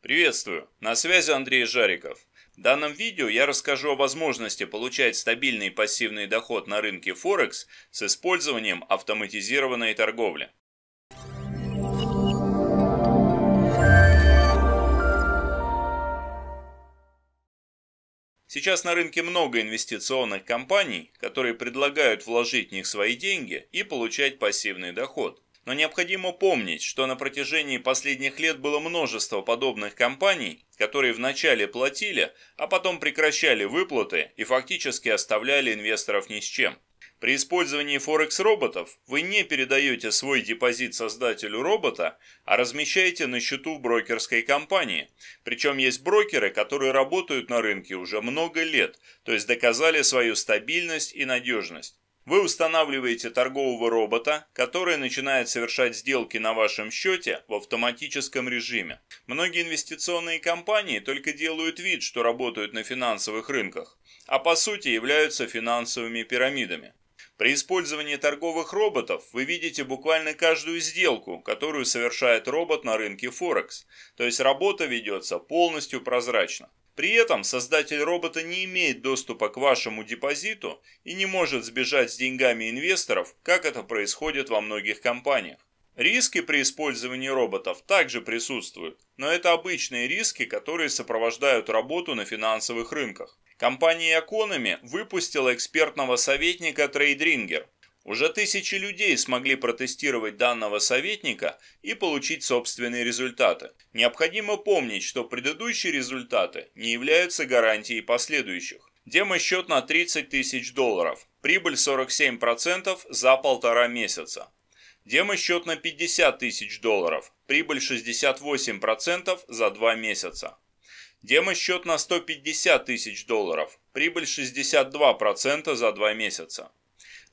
Приветствую, на связи Андрей Жариков. В данном видео я расскажу о возможности получать стабильный пассивный доход на рынке Форекс с использованием автоматизированной торговли. Сейчас на рынке много инвестиционных компаний, которые предлагают вложить в них свои деньги и получать пассивный доход – но необходимо помнить, что на протяжении последних лет было множество подобных компаний, которые вначале платили, а потом прекращали выплаты и фактически оставляли инвесторов ни с чем. При использовании Форекс-роботов вы не передаете свой депозит создателю робота, а размещаете на счету в брокерской компании. Причем есть брокеры, которые работают на рынке уже много лет, то есть доказали свою стабильность и надежность. Вы устанавливаете торгового робота, который начинает совершать сделки на вашем счете в автоматическом режиме. Многие инвестиционные компании только делают вид, что работают на финансовых рынках, а по сути являются финансовыми пирамидами. При использовании торговых роботов вы видите буквально каждую сделку, которую совершает робот на рынке Форекс. То есть работа ведется полностью прозрачно. При этом создатель робота не имеет доступа к вашему депозиту и не может сбежать с деньгами инвесторов, как это происходит во многих компаниях. Риски при использовании роботов также присутствуют, но это обычные риски, которые сопровождают работу на финансовых рынках. Компания Economy выпустила экспертного советника TradeRinger, уже тысячи людей смогли протестировать данного советника и получить собственные результаты. Необходимо помнить, что предыдущие результаты не являются гарантией последующих. Демо-счет на 30 тысяч долларов, прибыль 47% за полтора месяца. Демо-счет на 50 тысяч долларов, прибыль 68% за два месяца. Демо-счет на 150 тысяч долларов, прибыль 62% за два месяца.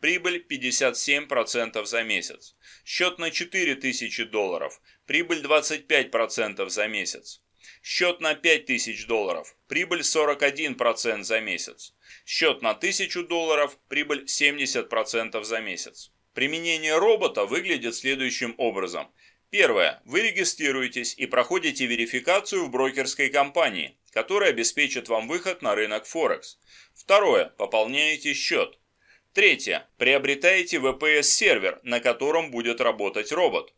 прибыль 57% за месяц. Счет на 4000 долларов, прибыль 25% за месяц. Счет на 5000 долларов, прибыль 41% за месяц. Счет на 1000 долларов, прибыль 70% за месяц. Применение робота выглядит следующим образом. Первое. Вы регистрируетесь и проходите верификацию в брокерской компании, которая обеспечит вам выход на рынок Форекс. Второе. Пополняете счет. Третье. Приобретаете VPS-сервер, на котором будет работать робот.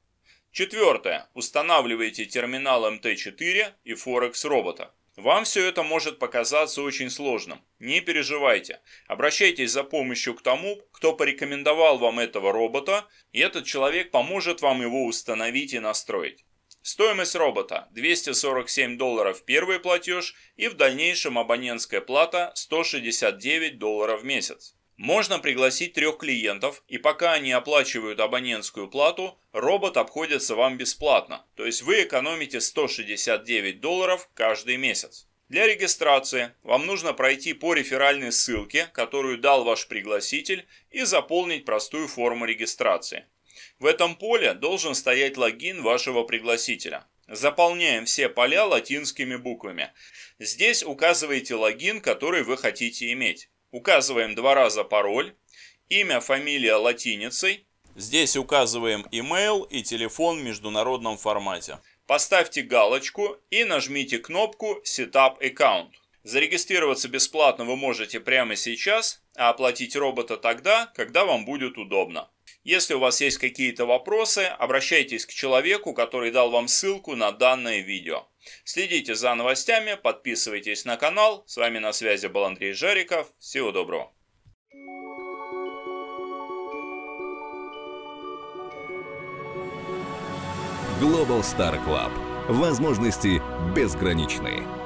Четвертое. Устанавливаете терминал MT4 эм и Forex робота. Вам все это может показаться очень сложным. Не переживайте. Обращайтесь за помощью к тому, кто порекомендовал вам этого робота, и этот человек поможет вам его установить и настроить. Стоимость робота 247 долларов первый платеж и в дальнейшем абонентская плата 169 долларов в месяц. Можно пригласить трех клиентов, и пока они оплачивают абонентскую плату, робот обходится вам бесплатно, то есть вы экономите 169 долларов каждый месяц. Для регистрации вам нужно пройти по реферальной ссылке, которую дал ваш пригласитель, и заполнить простую форму регистрации. В этом поле должен стоять логин вашего пригласителя. Заполняем все поля латинскими буквами. Здесь указываете логин, который вы хотите иметь. Указываем два раза пароль, имя, фамилия латиницей. Здесь указываем email и телефон в международном формате. Поставьте галочку и нажмите кнопку Setup Account. Зарегистрироваться бесплатно вы можете прямо сейчас, а оплатить робота тогда, когда вам будет удобно. Если у вас есть какие-то вопросы, обращайтесь к человеку, который дал вам ссылку на данное видео. Следите за новостями, подписывайтесь на канал. С вами на связи был Андрей Жариков. Всего доброго. Global Star Club. Возможности безграничные.